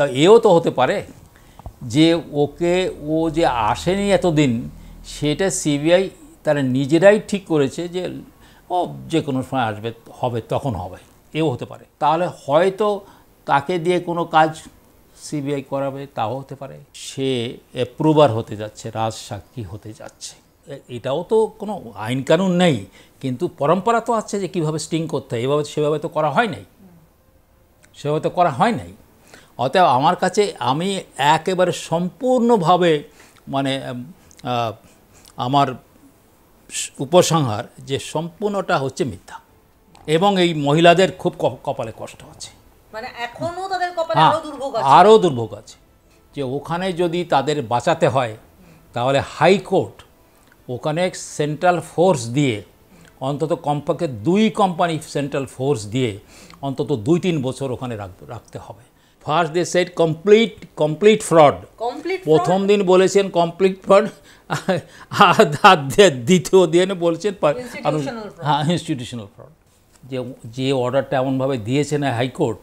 তা এও তো হতে পারে যে ওকে ও যে আসেনি এতদিন সেটা সিবিআই তারা নিজেরাই ঠিক করেছে যে ও যে কোনো সময় আসবে হবে তখন হবে এও হতে পারে তাহলে হয়তো তাকে দিয়ে কোনো কাজ সিবিআই করাবে তাও হতে পারে সে অ্যাপ্রুভার হতে যাচ্ছে রাজ সাক্ষী হতে যাচ্ছে এটাও তো কোনো আইন কানুন নেই কিন্তু পরম্পরা তো আছে যে কীভাবে স্টিং করতে হয় এভাবে সেভাবে তো করা হয় নাই সেভাবে তো করা হয় নাই অতএব আমার কাছে আমি একেবারে সম্পূর্ণভাবে মানে আমার উপসংহার যে সম্পূর্ণটা হচ্ছে মিথ্যা এবং এই মহিলাদের খুব কপালে কষ্ট আছে মানে এখনও হ্যাঁ, আরও দুর্ভোগ আছে আরও দুর্ভোগ আছে যে ওখানে যদি তাদের বাঁচাতে হয় তাহলে হাইকোর্ট ওখানে সেন্ট্রাল ফোর্স দিয়ে অন্তত কমপক্ষে দুই কোম্পানি সেন্ট্রাল ফোর্স দিয়ে অন্তত দুই তিন বছর ওখানে রাখতে হবে first day said complete complete fraud প্রথম দিন বলেছেন কমপ্লিট ফ্রড আর দ্বিতীয় দিন বলছেন হ্যাঁ ইনস্টিটিউশনাল ফ্রড যে যে অর্ডারটা এমনভাবে দিয়েছেন না হাইকোর্ট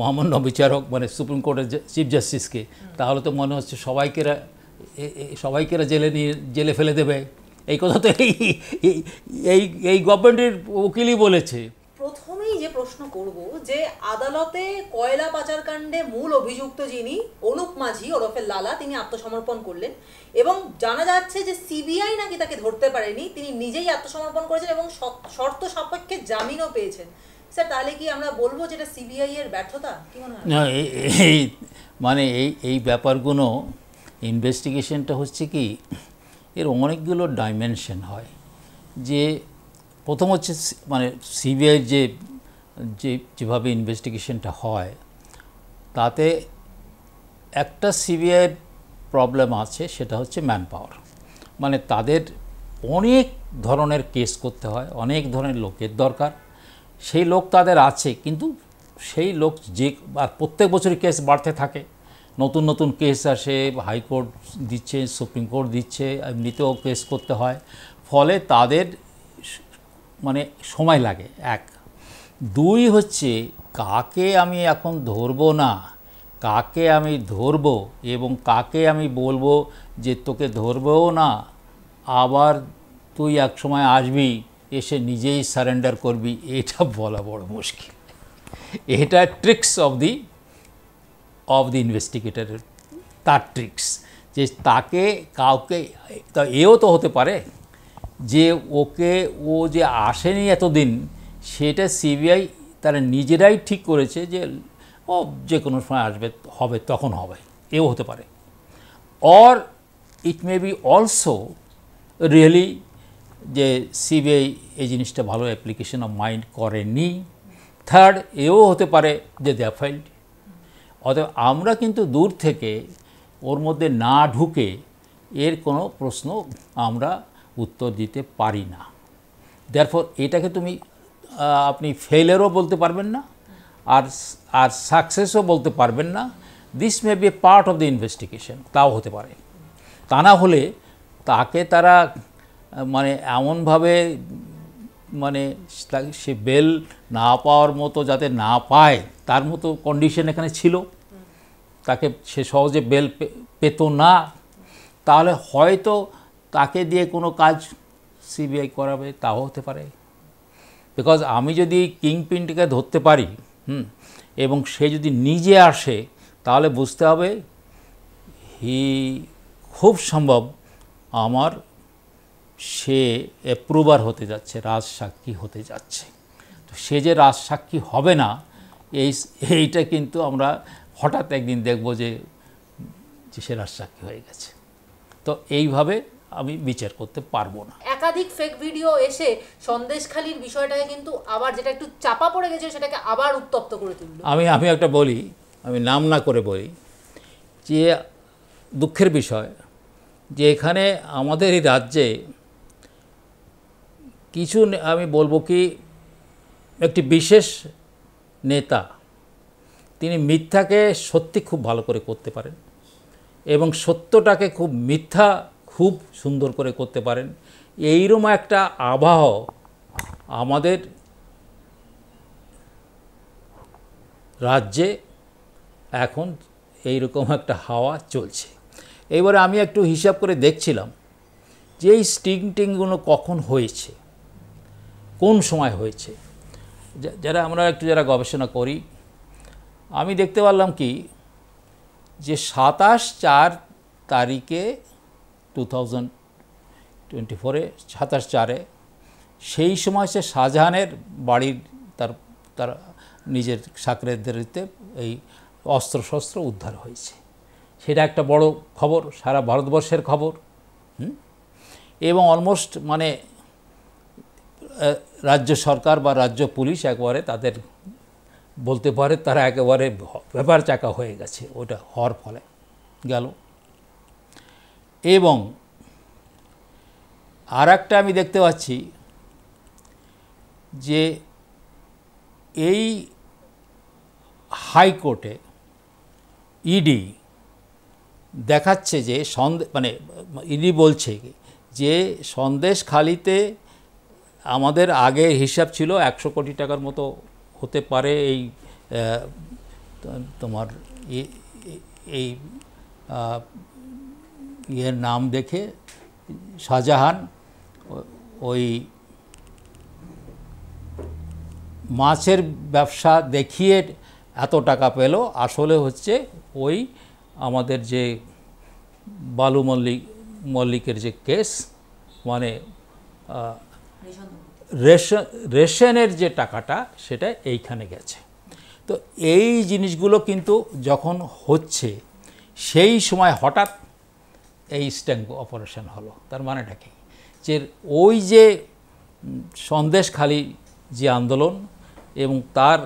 মহামান্য বিচারক মানে সুপ্রিম কোর্টের চিফ জাস্টিসকে তাহলে তো মনে হচ্ছে সবাইকে সবাইকে জেলে নিয়ে জেলে ফেলে দেবে এই কথা তো এই এই গভর্নমেন্টের উকিলই বলেছে যে প্রশ্ন করব যে আদালতে কয়লা পাচারকাণ্ডে মূল অভিযুক্ত যিনি অনুপ মাঝি ওরফে লালা তিনি আত্মসমর্পণ করলেন এবং জানা যাচ্ছে যে সিবিআই নাকি তাকে ধরতে পারেনি তিনি নিজেই আত্মসমর্পণ করেছেন এবং শর্ত সাপেক্ষে জামিনও পেয়েছেন স্যার তাহলে কি আমরা বলবো যেটা সিবিআই এর ব্যর্থতা কি মনে হয় এই মানে এই এই ব্যাপারগুলো ইনভেস্টিগেশনটা হচ্ছে কি এর অনেকগুলো ডাইমেনশন হয় যে প্রথম হচ্ছে মানে সিবিআইয়ের যে যে যেভাবে ইনভেস্টিগেশনটা হয় তাতে একটা সিবিআই প্রবলেম আছে সেটা হচ্ছে ম্যান পাওয়ার মানে তাদের অনেক ধরনের কেস করতে হয় অনেক ধরনের লোকের দরকার সেই লোক তাদের আছে কিন্তু সেই লোক যে আর প্রত্যেক বছরই কেস বাড়তে থাকে নতুন নতুন কেস আসে হাইকোর্ট দিচ্ছে সুপ্রিম কোর্ট দিচ্ছে এমনিতেও কেস করতে হয় ফলে তাদের মানে সময় লাগে এক দুই হচ্ছে কাকে আমি এখন ধরবো না কাকে আমি ধরব এবং কাকে আমি বলবো যে তোকে ধরবও না আবার তুই এক সময় আসবি এসে নিজেই সারেন্ডার করবি এটা বলা বড় মুশকিল এটা tricks of the of the ইনভেস্টিগেটারের তার ট্রিক্স যে তাকে কাউকে তা এও তো হতে পারে যে ওকে ও যে আসেনি এতদিন সেটা সিবিআই তারা নিজেরাই ঠিক করেছে যে ও যে কোনো সময় আসবে হবে তখন হবে এও হতে পারে or it may be also really যে সিবিআই এই জিনিসটা ভালো অ্যাপ্লিকেশন অফ মাইন্ড করেনি থার্ড এও হতে পারে যে দেয়া ফাইল্ড অতএব আমরা কিন্তু দূর থেকে ওর মধ্যে না ঢুকে এর কোনো প্রশ্ন আমরা উত্তর দিতে পারি না দেয়ারফর এটাকে তুমি আপনি ফেলেরও বলতে পারবেন না আর আর সাকসেসও বলতে পারবেন না this may be part of the investigation তাও হতে পারে তা না হলে তাকে তারা মানে এমনভাবে মানে সে বেল না পাওয়ার মতো যাতে না পায় তার মতো কন্ডিশন এখানে ছিল তাকে সে সহজে বেল পেত না তাহলে হয়তো তাকে দিয়ে কোনো কাজ সিবিআই করাবে তাও হতে পারে বিকজ আমি যদি কিং পিনটিকে ধরতে পারি হুম এবং সে যদি নিজে আসে তাহলে বুঝতে হবে হি খুব সম্ভব আমার সে অ্যাপ্রুভার হতে যাচ্ছে রাজসাক্ষী হতে যাচ্ছে তো সে যে রাজসাক্ষী হবে না এই এইটা কিন্তু আমরা হঠাৎ একদিন দেখব যে সে রাজসাক্ষী হয়ে গেছে তো এইভাবে আমি বিচার করতে পারবো না একাধিক ফেক ভিডিও এসে সন্দেশখালির বিষয়টাকে কিন্তু আবার যেটা একটু চাপা পড়ে গেছে সেটাকে আবার উত্তপ্ত করে তুলল আমি আমি একটা বলি আমি নাম না করে বলি যে দুঃখের বিষয় যে এখানে আমাদের এই রাজ্যে কিছু আমি বলবো কি একটি বিশেষ নেতা তিনি মিথ্যাকে সত্যি খুব ভালো করে করতে পারেন এবং সত্যটাকে খুব মিথ্যা খুব সুন্দর করে করতে পারেন এইরকম একটা আবহ আমাদের রাজ্যে এখন এইরকম একটা হাওয়া চলছে এবারে আমি একটু হিসাব করে দেখছিলাম যে এই স্টিং টিংগুলো কখন হয়েছে কোন সময় হয়েছে যারা আমরা একটু যারা গবেষণা করি আমি দেখতে পারলাম কি যে সাতাশ চার তারিখে টু টোয়েন্টি ফোরে সাতাশ চারে সেই সময় সে শাহজাহানের বাড়ির তার তার নিজের সাকরেদেরতে এই অস্ত্রশস্ত্র উদ্ধার হয়েছে সেটা একটা বড় খবর সারা ভারতবর্ষের খবর এবং অলমোস্ট মানে রাজ্য সরকার বা রাজ্য পুলিশ একবারে তাদের বলতে পারে তারা একেবারে ব্যাপার চাকা হয়ে গেছে ওটা হওয়ার ফলে গেল এবং আর আমি দেখতে পাচ্ছি যে এই হাইকোর্টে ইডি দেখাচ্ছে যে সন্দেহ মানে ইডি বলছে যে সন্দেশ খালিতে আমাদের আগে হিসাব ছিল একশো কোটি টাকার মতো হতে পারে এই তোমার এই ইয়ের নাম দেখে শাহজাহান ওই মাছের ব্যবসা দেখিয়ে এত টাকা পেল আসলে হচ্ছে ওই আমাদের যে বালু মল্লিক মল্লিকের যে কেস মানে রেশন রেশনের যে টাকাটা সেটা এইখানে গেছে তো এই জিনিসগুলো কিন্তু যখন হচ্ছে সেই সময় হঠাৎ এই স্ট্যাঙ্ক অপারেশন হলো তার মানেটা কি যে ওই যে সন্দেশ খালি যে আন্দোলন এবং তার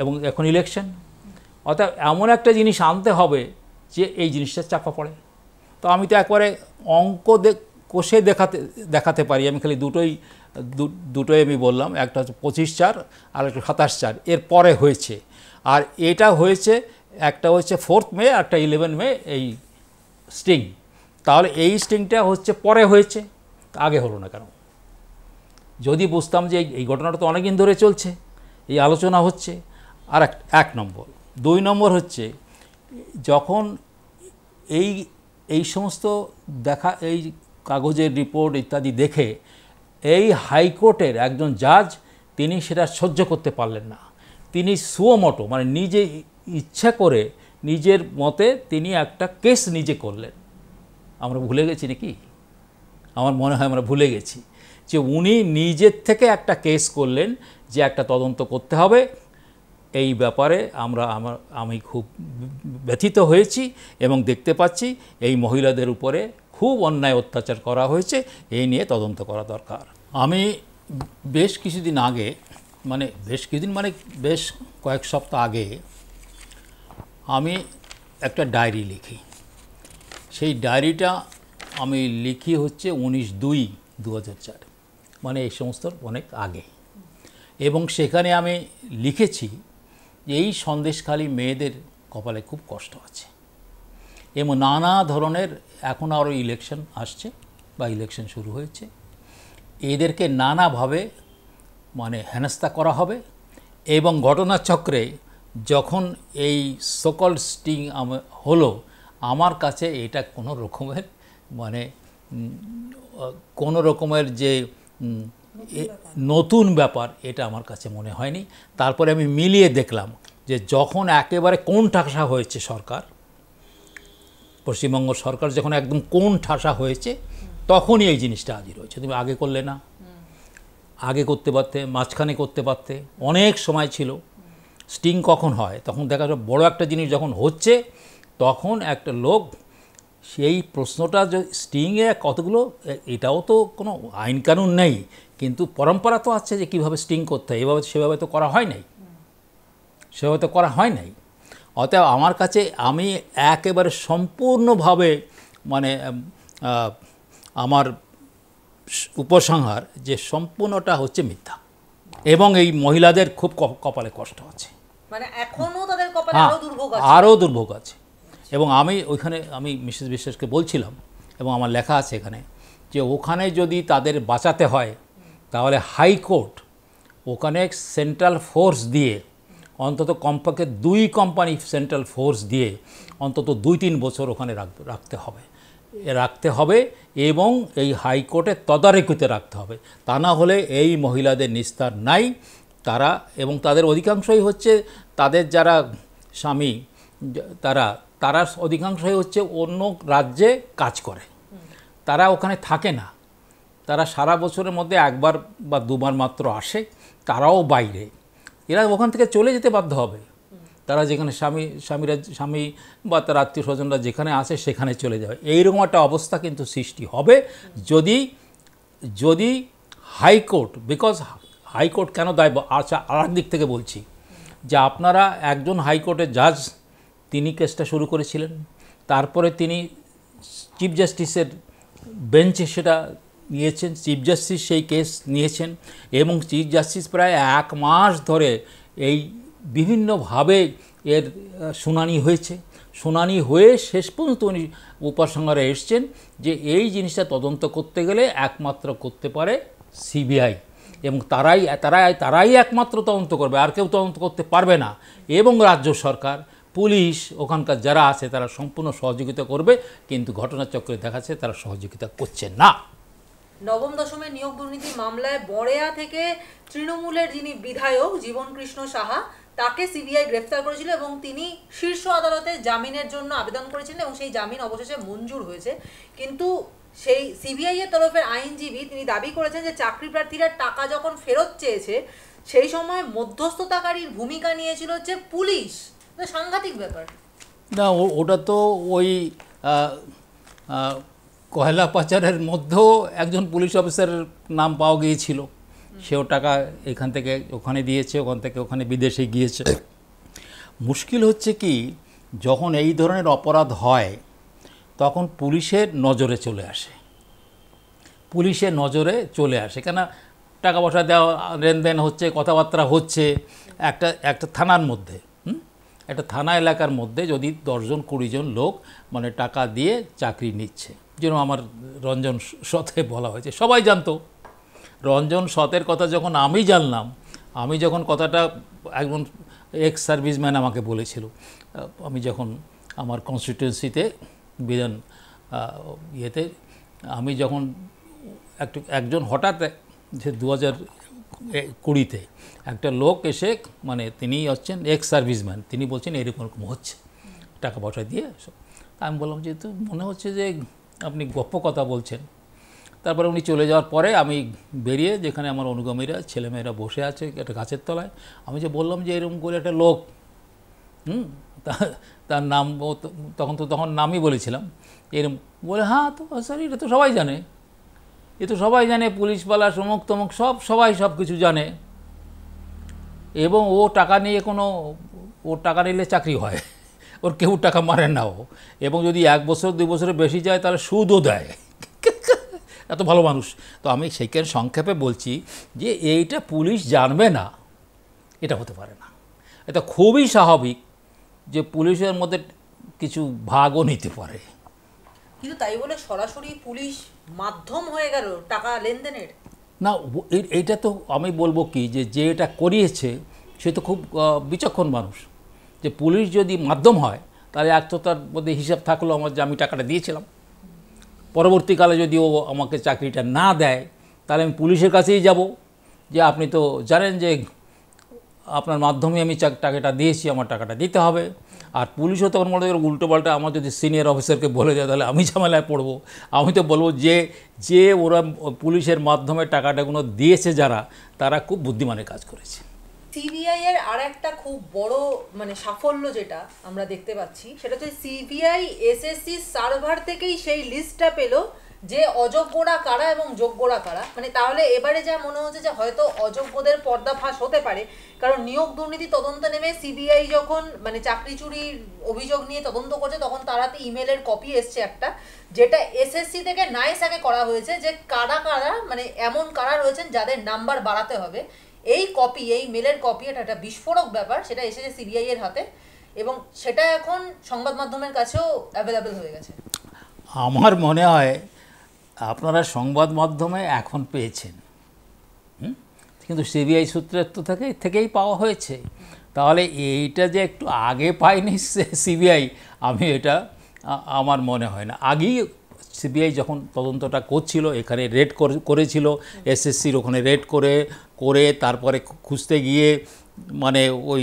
এবং এখন ইলেকশন অর্থাৎ এমন একটা জিনিস আনতে হবে যে এই জিনিসটা চাপা পড়ে তো আমি তো একবারে অঙ্ক কোষে দেখাতে দেখাতে পারি আমি খালি দুটোই দুটোই আমি বললাম একটা হচ্ছে পঁচিশ চার আর একটা সাতাশ চার এর পরে হয়েছে আর এটা হয়েছে একটা হয়েছে ফোর্থ মে একটা ইলেভেন মে এই স্ট্রিং তাহলে এই স্ট্রিংটা হচ্ছে পরে হয়েছে আগে হলো না কেন যদি বুঝতাম যে এই ঘটনাটা তো অনেকদিন ধরে চলছে এই আলোচনা হচ্ছে আর এক এক নম্বর দুই নম্বর হচ্ছে যখন এই এই সমস্ত দেখা এই কাগজের রিপোর্ট ইত্যাদি দেখে এই হাইকোর্টের একজন জাজ তিনি সেটা সহ্য করতে পারলেন না তিনি সুয়মটো মানে নিজে ইচ্ছা করে নিজের মতে তিনি একটা কেস নিজে করলেন আমরা ভুলে গেছি নাকি আমার মনে হয় আমরা ভুলে গেছি যে উনি নিজের থেকে একটা কেস করলেন যে একটা তদন্ত করতে হবে এই ব্যাপারে আমরা আমার আমি খুব ব্যথিত হয়েছি এবং দেখতে পাচ্ছি এই মহিলাদের উপরে খুব অন্যায় অত্যাচার করা হয়েছে এই নিয়ে তদন্ত করা দরকার আমি বেশ কিছুদিন আগে মানে বেশ কিছুদিন মানে বেশ কয়েক সপ্তাহ আগে আমি একটা ডায়েরি লিখি সেই ডায়েরিটা আমি লিখি হচ্ছে উনিশ দুই দু মানে এই সমস্ত অনেক আগে এবং সেখানে আমি লিখেছি যে এই সন্দেশখালী মেয়েদের কপালে খুব কষ্ট আছে এবং নানা ধরনের এখন আরও ইলেকশন আসছে বা ইলেকশন শুরু হয়েছে এদেরকে নানাভাবে মানে হেনস্থা করা হবে এবং ঘটনাচক্রে যখন এই সকল স্টিং হলো আমার কাছে এটা কোনো রকমের মানে কোনো রকমের যে নতুন ব্যাপার এটা আমার কাছে মনে হয়নি তারপরে আমি মিলিয়ে দেখলাম যে যখন একেবারে কোন ঠাসা হয়েছে সরকার পশ্চিমবঙ্গ সরকার যখন একদম কোন ঠাসা হয়েছে তখনই এই জিনিসটা হাজির হয়েছে তুমি আগে করলে না আগে করতে পারতে মাঝখানে করতে পারতে অনেক সময় ছিল স্টিং কখন হয় তখন দেখা যায় বড়ো একটা জিনিস যখন হচ্ছে তখন একটা লোক সেই প্রশ্নটা যে স্টিংয়ে কতগুলো এটাও তো কোনো আইন কানুন নেই কিন্তু পরম্পরা তো আছে যে কীভাবে স্টিং করতে হয় এভাবে সেভাবে তো করা হয় নাই সেভাবে তো করা হয় নাই অতএব আমার কাছে আমি একেবারে সম্পূর্ণভাবে মানে আমার উপসংহার যে সম্পূর্ণটা হচ্ছে মিথ্যা এবং এই মহিলাদের খুব কপালে কষ্ট আছে মানে এখনো হ্যাঁ, দুর্ভোগ আছে দুর্ভোগ আছে এবং আমি ওইখানে আমি মিসেস বিশ্বাসকে বলছিলাম এবং আমার লেখা আছে এখানে যে ওখানে যদি তাদের বাঁচাতে হয় তাহলে হাইকোর্ট ওখানে সেন্ট্রাল ফোর্স দিয়ে অন্তত কমপক্ষে দুই কোম্পানি সেন্ট্রাল ফোর্স দিয়ে অন্তত দুই তিন বছর ওখানে রাখতে হবে রাখতে হবে এবং এই হাইকোর্টে তদারকিতে রাখতে হবে তা না হলে এই মহিলাদের নিস্তার নাই তারা এবং তাদের অধিকাংশই হচ্ছে তাদের যারা স্বামী তারা তারা অধিকাংশই হচ্ছে অন্য রাজ্যে কাজ করে তারা ওখানে থাকে না তারা সারা বছরের মধ্যে একবার বা দুবার মাত্র আসে তারাও বাইরে এরা ওখান থেকে চলে যেতে বাধ্য হবে তারা যেখানে স্বামী স্বামীরা স্বামী বা তার আত্মীয় স্বজনরা যেখানে আসে সেখানে চলে যাবে এইরকম একটা অবস্থা কিন্তু সৃষ্টি হবে যদি যদি হাইকোর্ট বিকজ হাইকোর্ট কেন দায় আচ্ছা আর দিক থেকে বলছি যে আপনারা একজন হাইকোর্টের জাজ তিনি কেসটা শুরু করেছিলেন তারপরে তিনি চিফ জাস্টিসের বেঞ্চে সেটা নিয়েছেন চিফ জাস্টিস সেই কেস নিয়েছেন এবং চিফ জাস্টিস প্রায় এক মাস ধরে এই বিভিন্নভাবে এর শুনানি হয়েছে শুনানি হয়ে শেষ পর্যন্ত উনি উপসংহারে এসছেন যে এই জিনিসটা তদন্ত করতে গেলে একমাত্র করতে পারে সিবিআই এবং তারাই তারাই তারাই একমাত্র তদন্ত করবে আর কেউ তদন্ত করতে পারবে না এবং রাজ্য সরকার পুলিশ ওখানকার যারা আছে তারা সম্পূর্ণ সহযোগিতা করবে কিন্তু ঘটনাচক্রে দেখাচ্ছে তারা সহযোগিতা করছে না নবম দশমে নিয়োগ দুর্নীতি মামলায় বড়েয়া থেকে তৃণমূলের যিনি বিধায়ক জীবন কৃষ্ণ সাহা তাকে সিবিআই গ্রেফতার করেছিল এবং তিনি শীর্ষ আদালতে জামিনের জন্য আবেদন করেছিলেন এবং সেই জামিন অবশেষে মঞ্জুর হয়েছে কিন্তু সেই সিবিআই এর তরফের আইনজীবী তিনি দাবি করেছেন যে চাকরি প্রার্থীরা টাকা যখন ফেরত চেয়েছে সেই সময় মধ্যস্থতাকারীর ভূমিকা নিয়েছিল হচ্ছে পুলিশ সাংঘাতিক ব্যাপার না ওটা তো ওই কয়লা পাচারের মধ্যেও একজন পুলিশ অফিসারের নাম পাওয়া গিয়েছিল সেও টাকা এখান থেকে ওখানে দিয়েছে ওখান থেকে ওখানে বিদেশে গিয়েছে মুশকিল হচ্ছে কি যখন এই ধরনের অপরাধ হয় তখন পুলিশের নজরে চলে আসে পুলিশের নজরে চলে আসে কেন টাকা পয়সা দেওয়া লেনদেন হচ্ছে কথাবার্তা হচ্ছে একটা একটা থানার মধ্যে একটা থানা এলাকার মধ্যে যদি দশজন কুড়িজন লোক মানে টাকা দিয়ে চাকরি নিচ্ছে যেরকম আমার রঞ্জন সতে বলা হয়েছে সবাই জানতো রঞ্জন সতের কথা যখন আমি জানলাম আমি যখন কথাটা একজন এক্স সার্ভিসম্যান আমাকে বলেছিল আমি যখন আমার কনস্টিটিউয়েন্সিতে বিধান ইয়েতে আমি যখন একটু একজন হঠাৎ যে দু হাজার কুড়িতে একটা লোক এসে মানে তিনি হচ্ছেন এক্স সার্ভিসম্যান তিনি বলছেন এরকম এরকম হচ্ছে টাকা পয়সা দিয়ে আমি বললাম যে তো মনে হচ্ছে যে আপনি গপ্প কথা বলছেন তারপরে উনি চলে যাওয়ার পরে আমি বেরিয়ে যেখানে আমার অনুগামীরা ছেলেমেয়েরা বসে আছে একটা গাছের তলায় আমি যে বললাম যে এরকম করে একটা লোক হুম তার নাম ও তখন তো তখন নামই বলেছিলাম এরম বলে হ্যাঁ তো স্যার এটা তো সবাই জানে এ তো সবাই জানে পুলিশওয়ালা সমুক তমুক সব সবাই সব কিছু জানে এবং ও টাকা নিয়ে কোনো ওর টাকা নিলে চাকরি হয় ওর কেউ টাকা মারে না ও এবং যদি এক বছর দুই বছরের বেশি যায় তাহলে সুদও দেয় এত ভালো মানুষ তো আমি সেইখানে সংক্ষেপে বলছি যে এইটা পুলিশ জানবে না এটা হতে পারে না এটা খুবই স্বাভাবিক যে পুলিশের মধ্যে কিছু ভাগও নিতে পারে কিন্তু তাই বলে সরাসরি পুলিশ মাধ্যম হয়ে গেল টাকা লেনদেনের না এইটা তো আমি বলবো কি যে যে এটা করিয়েছে সে তো খুব বিচক্ষণ মানুষ যে পুলিশ যদি মাধ্যম হয় তাহলে এক তো তার মধ্যে হিসাব থাকলো আমার যে আমি টাকাটা দিয়েছিলাম পরবর্তীকালে যদি ও আমাকে চাকরিটা না দেয় তাহলে আমি পুলিশের কাছেই যাব যে আপনি তো জানেন যে আপনার মাধ্যমে আমি টাকাটা দিয়েছি আমার টাকাটা দিতে হবে আর পুলিশও তখন মনে হয় উল্টোপাল্টা আমার যদি সিনিয়র অফিসারকে বলে দেয় তাহলে আমি ঝামেলায় পড়বো আমি তো বলবো যে যে ওরা পুলিশের মাধ্যমে টাকাটাগুলো দিয়েছে যারা তারা খুব বুদ্ধিমানের কাজ করেছে সিবিআই এর আর একটা খুব বড় মানে সাফল্য যেটা আমরা দেখতে পাচ্ছি সেটা হচ্ছে সিবিআই এসএসসি সার্ভার থেকেই সেই লিস্টটা পেলো যে অযোগ্যরা কারা এবং যোগ্যরা কারা মানে তাহলে এবারে যা মনে হচ্ছে যে হয়তো অযোগ্যদের পর্দা ফাঁস হতে পারে কারণ নিয়োগ দুর্নীতি তদন্ত নেমে সিবিআই যখন মানে চাকরি চুরির অভিযোগ নিয়ে তদন্ত করছে তখন তারাতে ইমেলের কপি এসছে একটা যেটা এসএসসি থেকে নাইস আগে করা হয়েছে যে কারা কারা মানে এমন কারা রয়েছেন যাদের নাম্বার বাড়াতে হবে এই কপি এই মেলের কপি এটা একটা বিস্ফোরক ব্যাপার সেটা এসেছে সিবিআই এর হাতে এবং সেটা এখন সংবাদ মাধ্যমের কাছেও অ্যাভেলেবেল হয়ে গেছে আমার মনে হয় আপনারা সংবাদ মাধ্যমে এখন পেয়েছেন কিন্তু সিবিআই সূত্রের তো থেকে থেকেই পাওয়া হয়েছে তাহলে এইটা যে একটু আগে পায়নি সিবিআই আমি এটা আমার মনে হয় না আগেই সিবিআই যখন তদন্তটা করছিল এখানে রেড করেছিল এসএসসির ওখানে রেড করে করে তারপরে খুঁজতে গিয়ে মানে ওই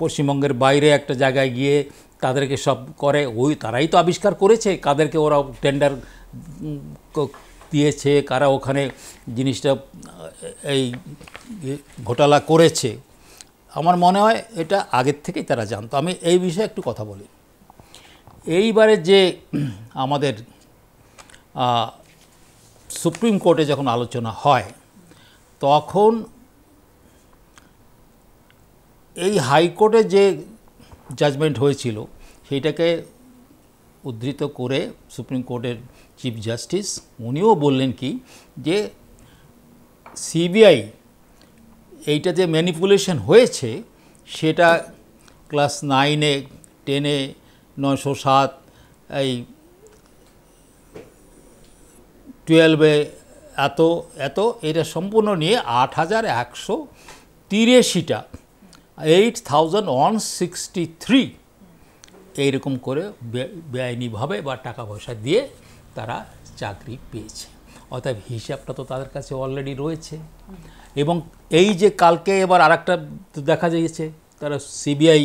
পশ্চিমবঙ্গের বাইরে একটা জায়গায় গিয়ে তাদেরকে সব করে ওই তারাই তো আবিষ্কার করেছে কাদেরকে ওরা টেন্ডার দিয়েছে কারা ওখানে জিনিসটা এই ঘোটালা করেছে আমার মনে হয় এটা আগের থেকেই তারা জানতো আমি এই বিষয়ে একটু কথা বলি এইবারে যে আমাদের সুপ্রিম কোর্টে যখন আলোচনা হয় তখন এই হাইকোর্টে যে জাজমেন্ট হয়েছিল সেইটাকে উদ্ধৃত করে সুপ্রিম কোর্টের চিফ জাস্টিস উনিও বললেন কি যে সিবিআই এইটা যে ম্যানিপুলেশন হয়েছে সেটা ক্লাস নাইনে টেনে নশো সাত এই টুয়েলভে এত এত এটা সম্পূর্ণ নিয়ে আট হাজার একশো তিরাশিটা eight thousand one sixty three এইরকম করে বেআইনিভাবে বা টাকা পয়সা দিয়ে তারা চাকরি পেয়েছে অর্থাৎ হিসাবটা তো তাদের কাছে অলরেডি রয়েছে এবং এই যে কালকে এবার আর একটা দেখা যাইছে তারা সিবিআই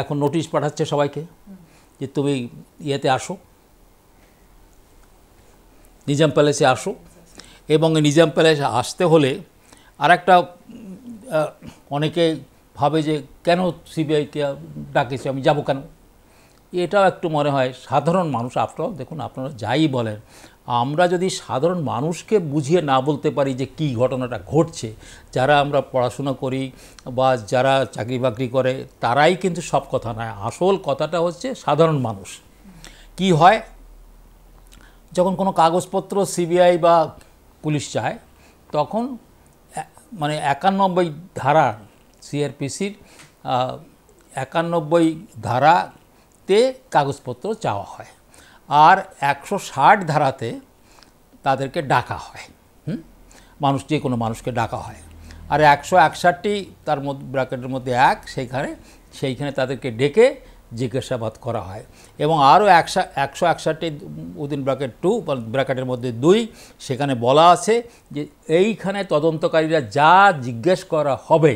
এখন নোটিশ পাঠাচ্ছে সবাইকে যে তুমি ইয়েতে আসো নিজাম প্যালেসে আসো এবং নিজাম প্যালেসে আসতে হলে আর একটা অনেকে ভাবে যে কেন সিবিআইকে ডাকেছে আমি যাব কেন এটাও একটু মনে হয় সাধারণ মানুষ আপনারাও দেখুন আপনারা যাই বলেন আমরা যদি সাধারণ মানুষকে বুঝিয়ে না বলতে পারি যে কি ঘটনাটা ঘটছে যারা আমরা পড়াশোনা করি বা যারা চাকরি বাকরি করে তারাই কিন্তু সব কথা নয় আসল কথাটা হচ্ছে সাধারণ মানুষ কি হয় যখন কোনো কাগজপত্র সিবিআই বা পুলিশ চায় তখন মানে একানব্বই ধারা সিআরপিসির একানব্বই ধারা তে কাগজপত্র চাওয়া হয় আর একশো ষাট ধারাতে তাদেরকে ডাকা হয় মানুষ যে কোনো মানুষকে ডাকা হয় আর একশো একষাটটি তার মধ্যে ব্র্যাকেটের মধ্যে এক সেইখানে সেইখানে তাদেরকে ডেকে জিজ্ঞাসাবাদ করা হয় এবং আরও একশা একশো একষাটটি উদিন ব্র্যাকেট টু ব্র্যাকেটের মধ্যে দুই সেখানে বলা আছে যে এইখানে তদন্তকারীরা যা জিজ্ঞেস করা হবে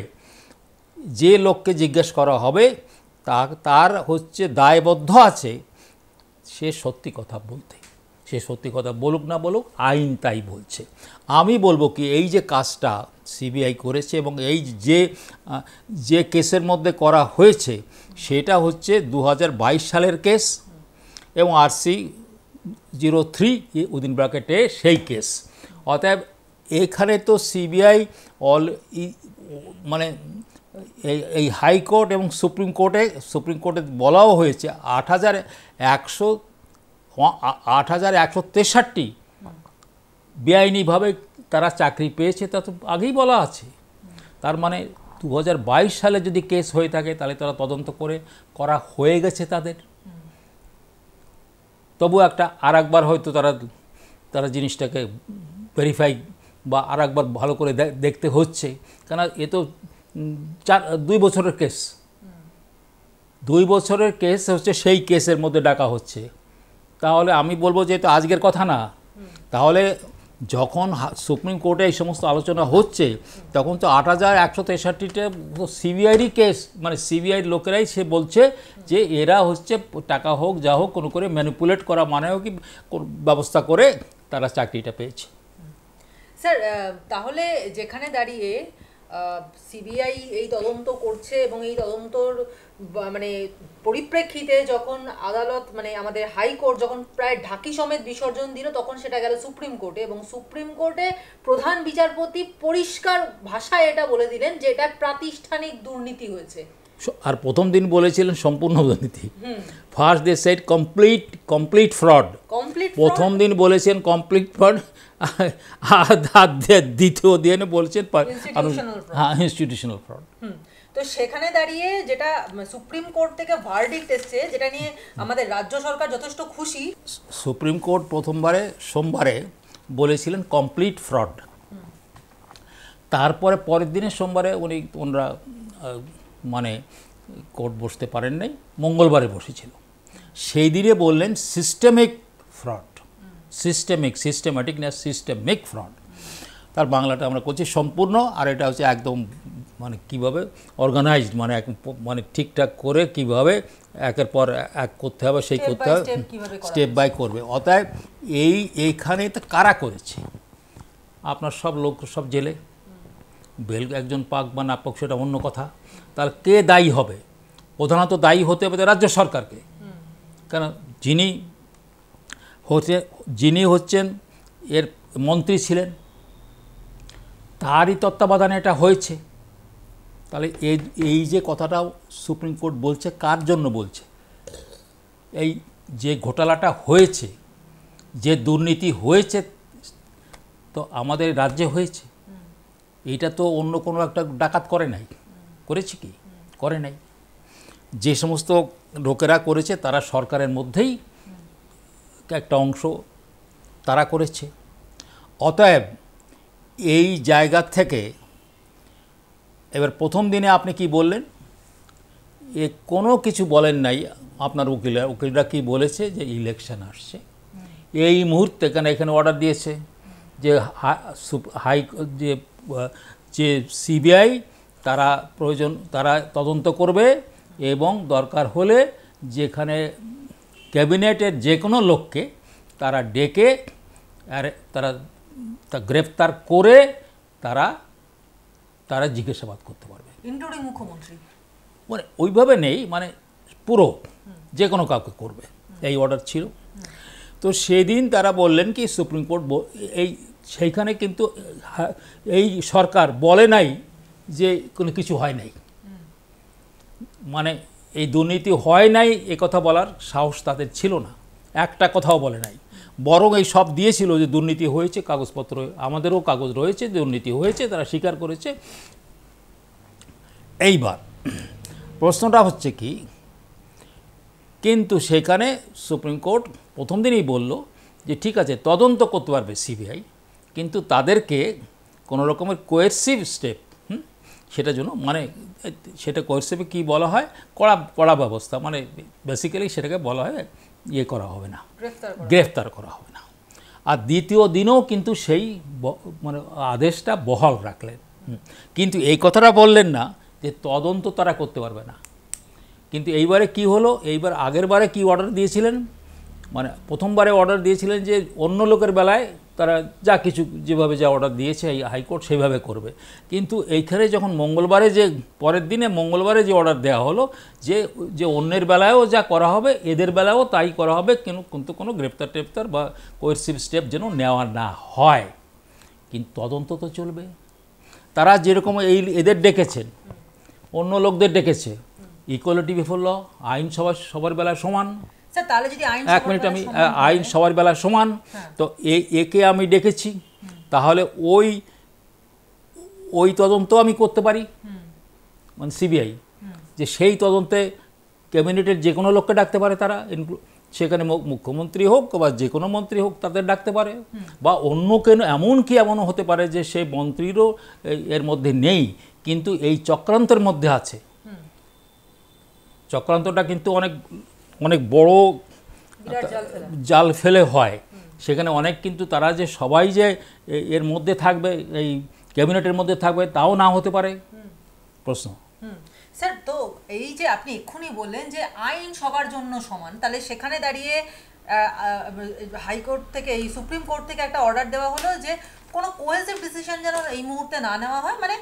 যে লোককে জিজ্ঞেস করা হবে তার হচ্ছে দায়বদ্ধ আছে সে সত্যি কথা বলতে সে সত্যি কথা বলুক না বলুক আইন তাই বলছে আমি বলবো কি এই যে কাজটা সিবিআই করেছে এবং এই যে যে কেসের মধ্যে করা হয়েছে সেটা হচ্ছে দু সালের কেস এবং আরসি জিরো থ্রি উদিন ব্রাকেটে সেই কেস অতএব এখানে তো সিবিআই অল মানে এই এই হাইকোর্ট এবং সুপ্রিম কোর্টে সুপ্রিম কোর্টে বলাও হয়েছে আট হাজার একশো আট হাজার একশো তেষট্টি বেআইনিভাবে তারা চাকরি পেয়েছে তা তো আগেই বলা আছে তার মানে দু সালে যদি কেস হয়ে থাকে তাহলে তারা তদন্ত করে করা হয়ে গেছে তাদের তবু একটা আর একবার হয়তো তারা তারা জিনিসটাকে ভেরিফাই বা আর একবার ভালো করে দেখতে হচ্ছে কেন এ তো চার দুই বছরের কেস দুই বছরের কেস হচ্ছে সেই কেসের মধ্যে ডাকা হচ্ছে তাহলে আমি বলবো যে এটা আজকের কথা না তাহলে যখন সুপ্রিম কোর্টে এই সমস্ত আলোচনা হচ্ছে তখন তো আট হাজার একশো তেষট্টিটা সিবিআইরই কেস মানে সিবিআইর লোকেরাই সে বলছে যে এরা হচ্ছে টাকা হোক যা হোক কোনো করে ম্যানিপুলেট করা মানেও কি ব্যবস্থা করে তারা চাকরিটা পেয়েছে স্যার তাহলে যেখানে দাঁড়িয়ে সিবিআই এই তদন্ত করছে এবং এই তদন্তর মানে পরিপ্রেক্ষিতে যখন আদালত মানে আমাদের হাইকোর্ট যখন প্রায় ঢাকি সমেত বিসর্জন দিল তখন সেটা গেল সুপ্রিম কোর্টে এবং সুপ্রিম কোর্টে প্রধান বিচারপতি পরিষ্কার ভাষায় এটা বলে দিলেন যে এটা প্রাতিষ্ঠানিক দুর্নীতি হয়েছে আর প্রথম দিন বলেছিলেন সম্পূর্ণ দুর্নীতি first day said complete complete fraud প্রথম দিন বলেছেন কমপ্লিট ফ্রড আর দ্বিতীয় দিনে বলছেন হ্যাঁ ইনস্টিটিউশনাল ফ্রড তো সেখানে দাঁড়িয়ে যেটা সুপ্রিম কোর্ট থেকে ভার্ডিক্ট এসছে যেটা নিয়ে আমাদের রাজ্য সরকার যথেষ্ট খুশি সুপ্রিম কোর্ট প্রথমবারে সোমবারে বলেছিলেন কমপ্লিট ফ্রড তারপরে পরের দিনের সোমবারে উনি ওনারা মানে কোর্ট বসতে পারেন নাই মঙ্গলবারে বসেছিল সেই দিনে বললেন সিস্টেমিক ফ্রড সিস্টেমিক সিস্টেম্যাটিক না সিস্টেমিক ফ্রড তার বাংলাটা আমরা করছি সম্পূর্ণ আর এটা হচ্ছে একদম মানে কিভাবে অর্গানাইজড মানে এক মানে ঠিকঠাক করে কিভাবে একের পর এক করতে হবে সেই করতে হবে স্টেপ বাই করবে অতএব এই এইখানে তো কারা করেছে আপনার সব লোক সব জেলে বেল একজন পাক বা না পাক সেটা অন্য কথা তার কে দায়ী হবে প্রধানত দায়ী হতে হবে রাজ্য সরকারকে কারণ যিনি হচ্ছে যিনি হচ্ছেন এর মন্ত্রী ছিলেন তারই তত্ত্বাবধানে এটা হয়েছে তাহলে এই এই যে কথাটাও সুপ্রিম কোর্ট বলছে কার জন্য বলছে এই যে ঘোটালাটা হয়েছে যে দুর্নীতি হয়েছে তো আমাদের রাজ্যে হয়েছে এটা তো অন্য কোনো একটা ডাকাত করে নাই করেছে কি করে নাই যে সমস্ত লোকেরা করেছে তারা সরকারের মধ্যেই একটা অংশ তারা করেছে অতএব এই জায়গা থেকে এবার প্রথম দিনে আপনি কি বললেন এ কোনো কিছু বলেন নাই আপনার উকিল উকিলরা কি বলেছে যে ইলেকশন আসছে এই মুহূর্তে কেন এখানে অর্ডার দিয়েছে যে হাই যে যে সিবিআই তারা প্রয়োজন তারা তদন্ত করবে এবং দরকার হলে যেখানে ক্যাবিনেটের যে কোনো লোককে তারা ডেকে আর তারা তা গ্রেফতার করে তারা তারা জিজ্ঞাসাবাদ করতে পারবে ইনক্লুডিং মুখ্যমন্ত্রী মানে ওইভাবে নেই মানে পুরো যে কোনো কাউকে করবে এই অর্ডার ছিল তো সেদিন তারা বললেন কি সুপ্রিম কোর্ট এই সেইখানে কিন্তু এই সরকার বলে নাই যে কোনো কিছু হয় নাই মানে এই দুর্নীতি হয় নাই এ কথা বলার সাহস তাদের ছিল না একটা কথাও বলে নাই বরং এই সব দিয়েছিল যে দুর্নীতি হয়েছে কাগজপত্র আমাদেরও কাগজ রয়েছে দুর্নীতি হয়েছে তারা স্বীকার করেছে এইবার প্রশ্নটা হচ্ছে কি কিন্তু সেখানে সুপ্রিম কোর্ট প্রথম দিনই বলল যে ঠিক আছে তদন্ত করতে পারবে সিবিআই কিন্তু তাদেরকে কোনো রকমের কোয়েসিভ স্টেপ সেটা জন্য মানে সেটা কোয়েসিভে কী বলা হয় কড়া কড়া ব্যবস্থা মানে বেসিক্যালি সেটাকে বলা হয় ইয়ে করা হবে না গ্রেফতার করা হবে না আর দ্বিতীয় দিনও কিন্তু সেই মানে আদেশটা বহাল রাখলেন কিন্তু এই কথাটা বললেন না যে তদন্ত তারা করতে পারবে না কিন্তু এইবারে কি হলো এইবার আগের বারে কী অর্ডার দিয়েছিলেন মানে প্রথমবারে অর্ডার দিয়েছিলেন যে অন্য লোকের বেলায় তারা যা কিছু যেভাবে যা অর্ডার দিয়েছে এই হাইকোর্ট সেভাবে করবে কিন্তু এইখানে যখন মঙ্গলবারে যে পরের দিনে মঙ্গলবারে যে অর্ডার দেওয়া হলো যে যে অন্যের বেলায়ও যা করা হবে এদের বেলায়ও তাই করা হবে কিন্তু কোনো গ্রেপ্তার টেপ্তার বা কোয়েসিভ স্টেপ যেন নেওয়া না হয় কিন্তু তদন্ত তো চলবে তারা যেরকম এই এদের ডেকেছেন অন্য লোকদের ডেকেছে ইকুয়ালিটি বিফল্য ল আইন সবার সবার বেলা সমান তাহলে যদি আইন এক মিনিট আমি আইন সবার বেলা সমান হ্যাঁ। তো একে আমি ডেকেছি তাহলে ওই ওই তদন্ত আমি করতে পারি মানে সিবিআই যে সেই তদন্তে ক্যাবিনেটের যে কোনো লোককে ডাকতে পারে তারা সেখানে মুখ্যমন্ত্রী হোক বা যে কোনো মন্ত্রী হোক তাদের ডাকতে পারে বা অন্য কেন এমন কি এমনও হতে পারে যে সে মন্ত্রীরও এর মধ্যে নেই কিন্তু এই চক্রান্তের মধ্যে আছে চক্রান্তটা কিন্তু অনেক অনেক বড় জাল ফেলে হয় সেখানে অনেক কিন্তু তারা যে সবাই যে এর মধ্যে থাকবে এই ক্যাবিনেটের মধ্যে থাকবে তাও না হতে পারে প্রশ্ন স্যার তো এই যে আপনি এক্ষুনি বললেন যে আইন সবার জন্য সমান তাহলে সেখানে দাঁড়িয়ে হাইকোর্ট থেকে এই সুপ্রিম কোর্ট থেকে একটা অর্ডার দেওয়া হলো যে কোনো কোহেসিভ ডিসিশন যেন এই মুহূর্তে না নেওয়া হয় মানে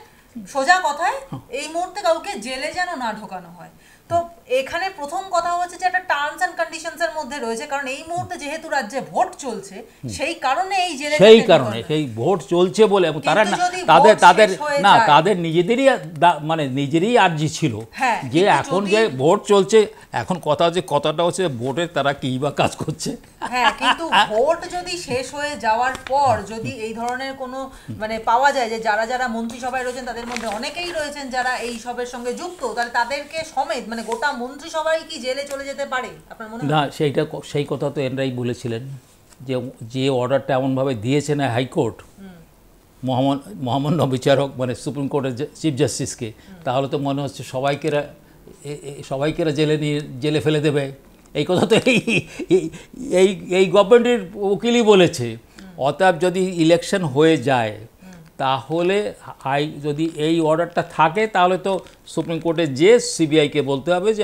সোজা কথায় হ্যাঁ। এই মুহূর্তে কাউকে জেলে যেন না ঢোকানো হয় তো এখানে প্রথম কথা হচ্ছে যে একটা টার্মস অ্যান্ড কন্ডিশনস এর মধ্যে রয়েছে কারণ এই মুহূর্তে যেহেতু রাজ্যে ভোট চলছে সেই কারণে এই জেলে সেই কারণে সেই ভোট চলছে বলে তারা না তাদের তাদের না তাদের নিজেদেরই মানে নিজেরই আরজি ছিল হ্যাঁ, যে এখন যে ভোট চলছে এখন কথা যে কথাটা হচ্ছে ভোটের তারা কি বা কাজ করছে হ্যাঁ কিন্তু ভোট যদি শেষ হয়ে যাওয়ার পর যদি এই ধরনের কোনো মানে পাওয়া যায় যে যারা যারা মন্ত্রিসভায় রয়েছেন তাদের মধ্যে অনেকেই রয়েছেন যারা এই সবের সঙ্গে যুক্ত তাহলে তাদেরকে সমেত মানে মানে গোটা সবাই কি জেলে চলে যেতে পারে আপনার মনে না সেইটা সেই কথা তো এনরাই বলেছিলেন যে যে অর্ডারটা এমনভাবে দিয়েছে না হাইকোর্ট মহামান্য বিচারক মানে সুপ্রিম কোর্টের চিফ জাস্টিসকে তাহলে তো মনে হচ্ছে সবাইকেরা সবাইকেরা জেলে নিয়ে জেলে ফেলে দেবে এই কথা তো এই এই এই গভর্নমেন্টের উকিলই বলেছে অতএব যদি ইলেকশন হয়ে যায় তাহলে আই যদি এই অর্ডারটা থাকে তাহলে তো সুপ্রিম কোর্টে যে সিবিআইকে বলতে হবে যে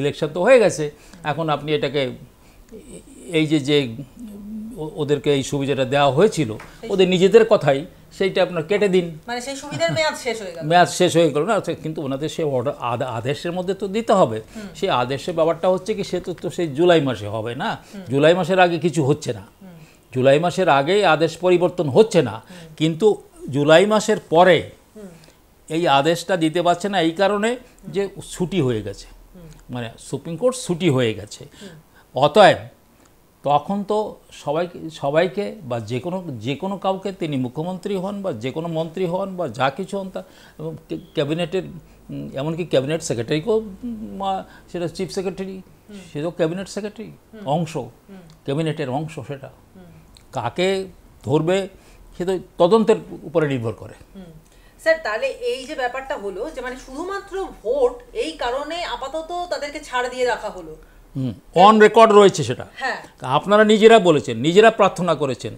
ইলেকশন তো হয়ে গেছে এখন আপনি এটাকে এই যে যে ওদেরকে এই সুবিধাটা দেওয়া হয়েছিল ওদের নিজেদের কথাই সেইটা আপনার কেটে দিন মানে সেই সুবিধার মেয়াদ শেষ হয়ে গেল মেয়াদ শেষ হয়ে গেল না আচ্ছা, কিন্তু ওনাদের সেই অর্ডার আদেশের মধ্যে তো দিতে হবে সেই আদেশের ব্যাপারটা হচ্ছে কি সে তো সেই জুলাই মাসে হবে না জুলাই মাসের আগে কিছু হচ্ছে না জুলাই মাসের আগেই আদেশ পরিবর্তন হচ্ছে না কিন্তু জুলাই মাসের পরে এই আদেশটা দিতে পারছে না এই কারণে যে ছুটি হয়ে গেছে মানে সুপ্রিম কোর্ট ছুটি হয়ে গেছে অতএব তখন তো সবাইকে সবাইকে বা যে কোনো যে কোনো কাউকে তিনি মুখ্যমন্ত্রী হন বা যে কোনো মন্ত্রী হন বা যা কিছু হন তা ক্যাবিনেটের এমনকি ক্যাবিনেট সেক্রেটারিকেও সেটা চিফ সেক্রেটারি সে তো ক্যাবিনেট সেক্রেটারি অংশ ক্যাবিনেটের অংশ সেটা কাকে ধরবে সে তো তদন্তের উপরে নির্ভর করে স্যার তাহলে এই যে ব্যাপারটা হলো যে মানে শুধুমাত্র ভোট এই কারণে আপাতত তাদেরকে ছাড় দিয়ে রাখা হলো অন রেকর্ড রয়েছে সেটা হ্যাঁ আপনারা নিজেরা বলেছেন নিজেরা প্রার্থনা করেছেন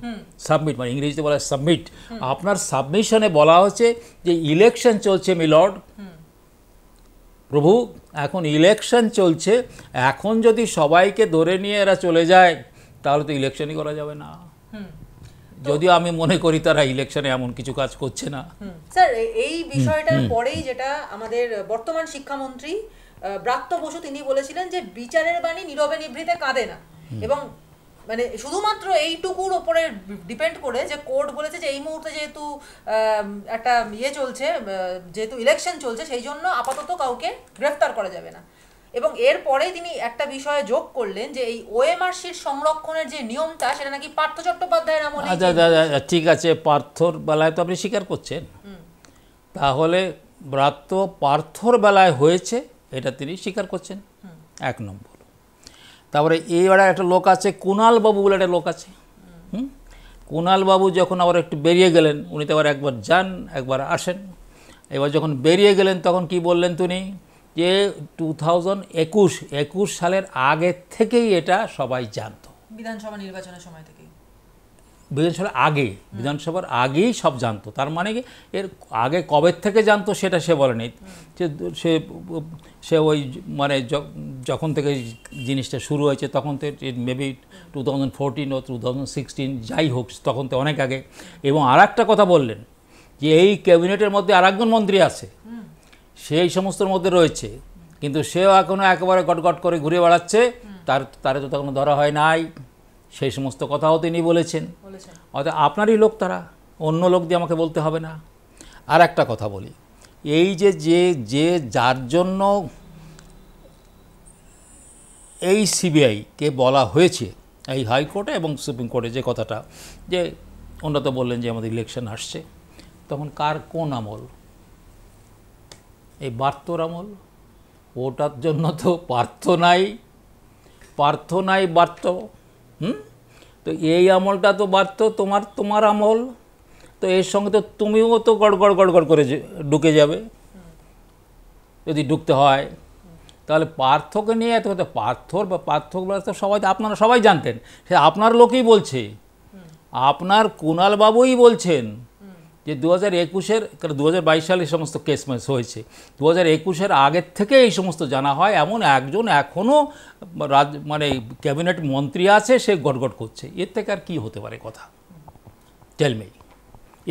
সাবমিট মানে ইংরেজিতে বলা সাবমিট আপনার সাবমিশনে বলা হচ্ছে যে ইলেকশন চলছে মিলর্ড প্রভু এখন ইলেকশন চলছে এখন যদি সবাইকে ধরে নিয়ে এরা চলে যায় তাহলে তো ইলেকশনই করা যাবে না যদিও আমি মনে করি তারা ইলেকশনে এমন কিছু কাজ করছে না স্যার এই বিষয়টার পরেই যেটা আমাদের বর্তমান শিক্ষামন্ত্রী ব্রাত্য বসু তিনি বলেছিলেন যে বিচারের বাণী নীরবে নিভৃতে কাঁদে না এবং মানে শুধুমাত্র এইটুকুর ওপরে ডিপেন্ড করে যে কোর্ট বলেছে যে এই মুহূর্তে যেহেতু একটা ইয়ে চলছে যেহেতু ইলেকশন চলছে সেই জন্য আপাতত কাউকে গ্রেফতার করা যাবে না এবং এরপরে তিনি একটা বিষয়ে যোগ করলেন যে এই ওএমআর শীট সংরক্ষণের যে নিয়মটা সেটা নাকি পার্থ চট্টোপাধ্যায়ের আমলে আচ্ছা আচ্ছা, আচ্ছা আচ্ছা ঠিক আছে পার্থর বেলায় তো আপনি স্বীকার করছেন তাহলে ব্রাত্য পার্থর বেলায় হয়েছে এটা তিনি স্বীকার করছেন এক নম্বর তারপরে এই বেলায় একটা লোক আছে কুণালবাবু বলে একটা লোক আছে হুম কুণালবাবু যখন আবার একটু বেরিয়ে গেলেন উনি তো আবার একবার যান একবার আসেন এবার যখন বেরিয়ে গেলেন তখন কি বললেন তিনি যে টু থাউজেন্ড একুশ একুশ সালের আগে থেকেই এটা সবাই জানত বিধানসভা নির্বাচনের সময় থেকে বিধানসভার আগে বিধানসভার আগেই সব জানতো তার মানে কি এর আগে কবে থেকে জানতো সেটা সে বলেনি যে সে সে ওই মানে যখন থেকে জিনিসটা শুরু হয়েছে তখন তো মেবি টু থাউজেন্ড ফোরটিন ও টু থাউজেন্ড সিক্সটিন যাই হোক তখন তো অনেক আগে এবং আর কথা বললেন যে এই ক্যাবিনেটের মধ্যে আর একজন মন্ত্রী আছে সেই সমস্তর মধ্যে রয়েছে কিন্তু সেও এখনও একেবারে গটগট করে ঘুরে বেড়াচ্ছে তার তারে তো তখন ধরা হয় নাই সেই সমস্ত কথাও তিনি বলেছেন অর্থাৎ আপনারই লোক তারা অন্য লোক দিয়ে আমাকে বলতে হবে না আর একটা কথা বলি এই যে যে যে যার জন্য এই সিবিআইকে বলা হয়েছে এই হাইকোর্টে এবং সুপ্রিম কোর্টে যে কথাটা যে ওনারা তো বললেন যে আমাদের ইলেকশন আসছে তখন কার কোন আমল এই বার্তর আমল ওটার জন্য তো প্রার্থনাই প্রার্থনাই বার্ত হুম তো এই আমলটা তো বার্ত তোমার তোমার আমল তো এর সঙ্গে তো তুমিও তো গড়গড় গড়গড় করে ঢুকে যাবে যদি ঢুকতে হয় তাহলে পার্থকে নিয়ে এত কথা পার্থর বা পার্থক তো সবাই আপনারা সবাই জানতেন সে আপনার লোকেই বলছে আপনার বাবুই বলছেন যে দু হাজার একুশের কারণ দু হাজার বাইশ সালে সমস্ত কেস মেস মানে হয়েছে দু হাজার একুশের আগের থেকে এই সমস্ত জানা হয় এমন একজন এখনও রাজ মানে ক্যাবিনেট মন্ত্রী আছে সে গটগট করছে এর থেকে আর কী হতে পারে কথা টেলমেই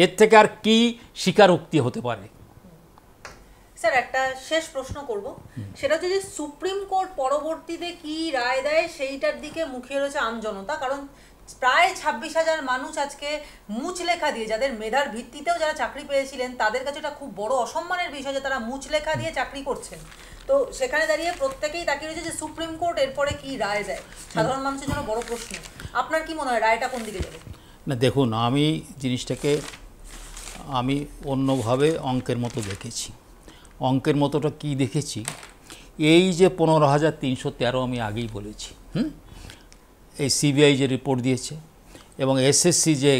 এর থেকে আর কি স্বীকারোক্তি হতে পারে স্যার একটা শেষ প্রশ্ন করব সেটা হচ্ছে যে সুপ্রিম কোর্ট পরবর্তীতে কি রায় দেয় সেইটার দিকে মুখিয়ে রয়েছে আমজনতা কারণ প্রায় ছাব্বিশ হাজার মানুষ আজকে মুচ লেখা দিয়ে যাদের মেধার ভিত্তিতেও যারা চাকরি পেয়েছিলেন তাদের কাছে এটা খুব বড় অসম্মানের বিষয় যে তারা মুচ লেখা দিয়ে চাকরি করছেন তো সেখানে দাঁড়িয়ে প্রত্যেকেই তাকিয়ে রয়েছে যে সুপ্রিম কোর্ট এরপরে কি রায় দেয় সাধারণ মানুষের জন্য বড় প্রশ্ন আপনার কি মনে হয় রায়টা কোন দিকে যাবে না দেখুন আমি জিনিসটাকে আমি অন্যভাবে অঙ্কের মতো দেখেছি অঙ্কের মতোটা কি দেখেছি এই যে পনেরো হাজার তিনশো তেরো আমি আগেই বলেছি হুম এই সিবিআই যে রিপোর্ট দিয়েছে এবং এসএসসি যে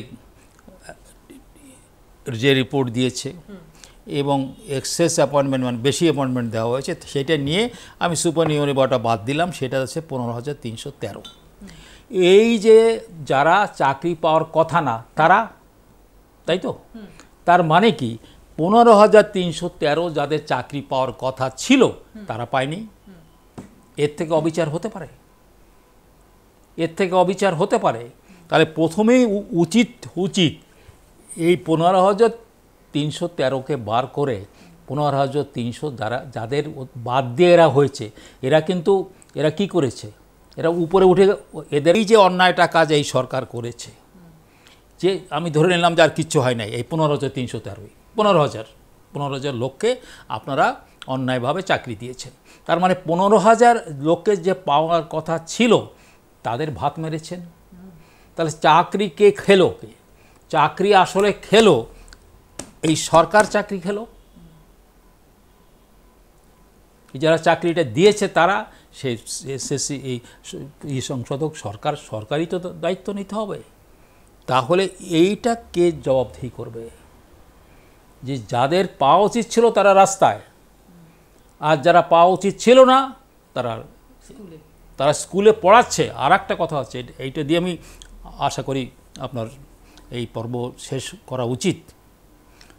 যে রিপোর্ট দিয়েছে এবং এক্সেস অ্যাপয়েন্টমেন্ট মানে বেশি অ্যাপয়েন্টমেন্ট দেওয়া হয়েছে সেটা নিয়ে আমি সুপার নিউনিবাটা বাদ দিলাম সেটা হচ্ছে পনেরো হাজার তিনশো তেরো এই যে যারা চাকরি পাওয়ার কথা না তারা তাই তো তার মানে কি পনেরো হাজার তিনশো তেরো যাদের চাকরি পাওয়ার কথা ছিল তারা পায়নি এর থেকে অবিচার হতে পারে এর থেকে অবিচার হতে পারে তাহলে প্রথমেই উচিত উচিত এই পনেরো হাজার তিনশো তেরোকে বার করে পনেরো হাজার তিনশো যারা যাদের বাদ দিয়ে এরা হয়েছে এরা কিন্তু এরা কি করেছে এরা উপরে উঠে এদেরই যে অন্যায়টা কাজ এই সরকার করেছে যে আমি ধরে নিলাম যে আর কিচ্ছু হয় নাই এই পনেরো হাজার তিনশো তেরোই পনেরো হাজার পনেরো হাজার লোককে আপনারা অন্যায়ভাবে চাকরি দিয়েছেন তার মানে পনেরো হাজার লোকের যে পাওয়ার কথা ছিল তাদের ভাত মেরেছেন তাহলে চাকরি কে খেলো কে চাকরি আসলে খেলো এই সরকার চাকরি খেলো যারা চাকরিটা দিয়েছে তারা সে এই সংশোধক সরকার সরকারই তো দায়িত্ব নিতে হবে তাহলে এইটা কে জবাবদেহি করবে যে যাদের পাওয়া উচিত ছিল তারা রাস্তায় আর যারা পাওয়া উচিত ছিল না তারা তারা স্কুলে পড়াচ্ছে আর একটা কথা আছে এইটা দিয়ে আমি আশা করি আপনার এই পর্ব শেষ করা উচিত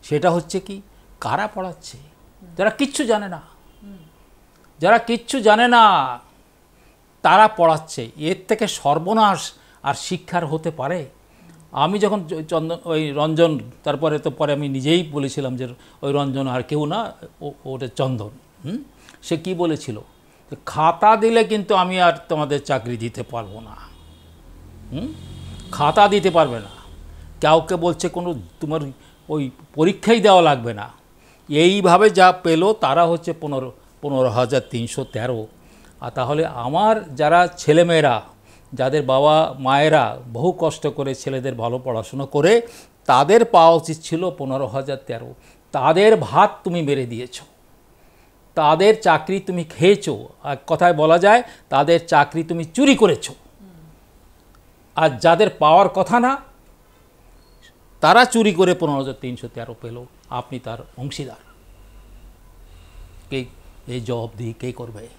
সেটা হচ্ছে কি কারা পড়াচ্ছে যারা কিচ্ছু জানে না যারা কিচ্ছু জানে না তারা পড়াচ্ছে এর থেকে সর্বনাশ আর শিক্ষার হতে পারে আমি যখন চন্দন ওই রঞ্জন তারপরে তো পরে আমি নিজেই বলেছিলাম যে ওই রঞ্জন আর কেউ না ওটা চন্দন হুম সে কি বলেছিল খাতা দিলে কিন্তু আমি আর তোমাদের চাকরি দিতে পারবো না খাতা দিতে পারবে না কাউকে বলছে কোনো তোমার ওই পরীক্ষাই দেওয়া লাগবে না এইভাবে যা পেলো তারা হচ্ছে পনেরো পনেরো হাজার তিনশো তেরো আর তাহলে আমার যারা ছেলেমেয়েরা যাদের বাবা মায়েরা বহু কষ্ট করে ছেলেদের ভালো পড়াশুনো করে তাদের পাওয়া উচিত ছিল পনেরো হাজার তেরো তাদের ভাত তুমি মেরে দিয়েছো তাদের চাকরি তুমি খেয়েছো আর কথায় বলা যায় তাদের চাকরি তুমি চুরি করেছো আর যাদের পাওয়ার কথা না তারা চুরি করে পনেরো হাজার তিনশো তেরো পেল আপনি তার অংশীদার কে এই দিয়ে কে করবে